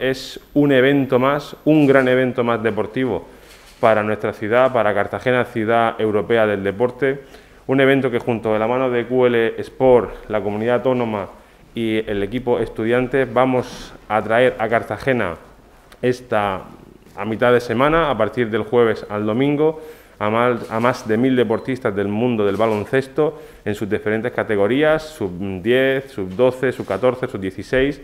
es un evento más, un gran evento más deportivo para nuestra ciudad, para Cartagena, ciudad europea del deporte. Un evento que junto de la mano de QL Sport, la comunidad autónoma y el equipo estudiante, vamos a traer a Cartagena esta a mitad de semana, a partir del jueves al domingo, a más, a más de mil deportistas del mundo del baloncesto en sus diferentes categorías, sub 10, sub 12, sub 14, sub 16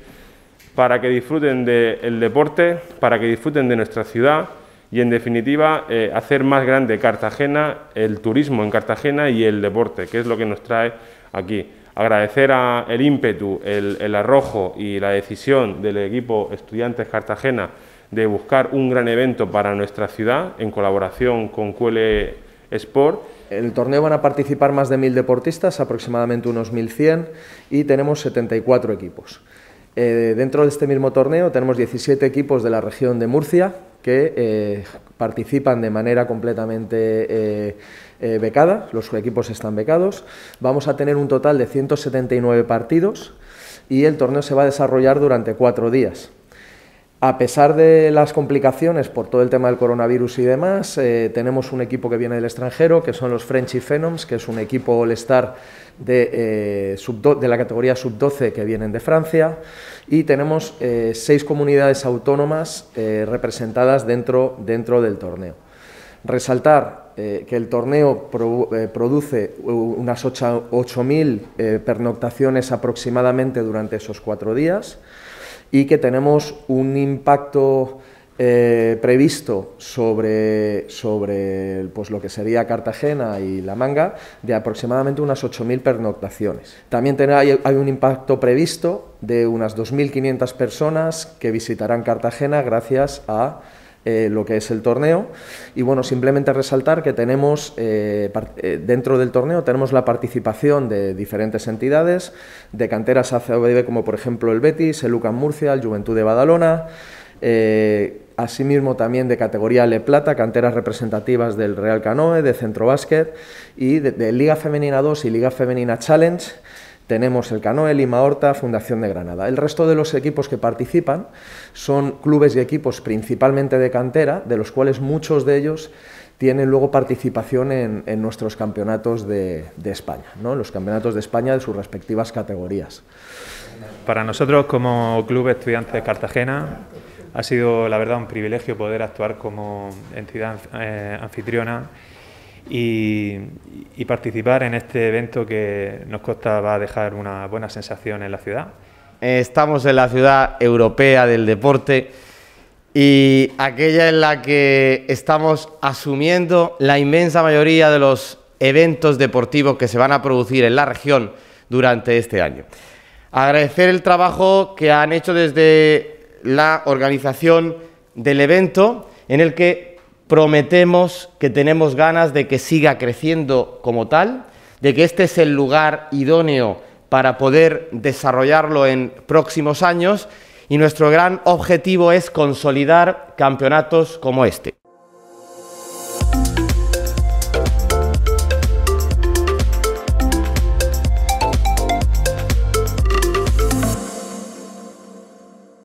para que disfruten del deporte, para que disfruten de nuestra ciudad y, en definitiva, eh, hacer más grande Cartagena, el turismo en Cartagena y el deporte, que es lo que nos trae aquí. Agradecer el ímpetu, el, arrojo y la decisión del equipo Estudiantes Cartagena de buscar un gran evento para nuestra ciudad en colaboración con QL Sport. el torneo van a participar más de 1.000 deportistas, aproximadamente unos 1.100, y tenemos 74 equipos. Eh, dentro de este mismo torneo tenemos 17 equipos de la región de Murcia que eh, participan de manera completamente eh, becada, los equipos están becados. Vamos a tener un total de 179 partidos y el torneo se va a desarrollar durante cuatro días. A pesar de las complicaciones por todo el tema del coronavirus y demás, tenemos un equipo que viene del extranjero, que son los Frenchy Phenoms, que es un equipo All-Star de, eh, sub de la categoría sub-12 que vienen de Francia y tenemos eh, seis comunidades autónomas eh, representadas dentro, dentro del torneo. Resaltar que el torneo produce unas 8.000 pernoctaciones aproximadamente durante esos cuatro días y que tenemos un impacto eh, previsto sobre, sobre pues, lo que sería Cartagena y La Manga de aproximadamente unas 8.000 pernoctaciones. También hay, un impacto previsto de unas 2.500 personas que visitarán Cartagena gracias a eh, lo que es el torneo. Y bueno, simplemente resaltar que tenemos eh, dentro del torneo tenemos la participación de diferentes entidades, de canteras hace como por ejemplo el Betis, el UCAM Murcia, el Juventud de Badalona asimismo también de categoría Le Plata, canteras representativas del Real Canoe, de Centro Básquet y de, Liga Femenina 2 y Liga Femenina Challenge tenemos el Canoe, Lima Horta, Fundación de Granada. El resto de los equipos que participan son clubes y equipos principalmente de cantera, de los cuales muchos de ellos tienen luego participación en, nuestros campeonatos de, España, ¿no? los campeonatos de España de sus respectivas categorías. Para nosotros como Club de Cartagena, ha sido, la verdad, un privilegio poder actuar como entidad eh, anfitriona y, participar en este evento que nos consta va a dejar una buena sensación en la ciudad. Eh, estamos en la ciudad europea del deporte y aquella en la que estamos asumiendo la inmensa mayoría de los eventos deportivos que se van a producir en la región durante este año. Agradecer el trabajo que han hecho desde la organización del evento en el que prometemos que tenemos ganas de que siga creciendo como tal, de que este es el lugar idóneo para poder desarrollarlo en próximos años y nuestro gran objetivo es consolidar campeonatos como este.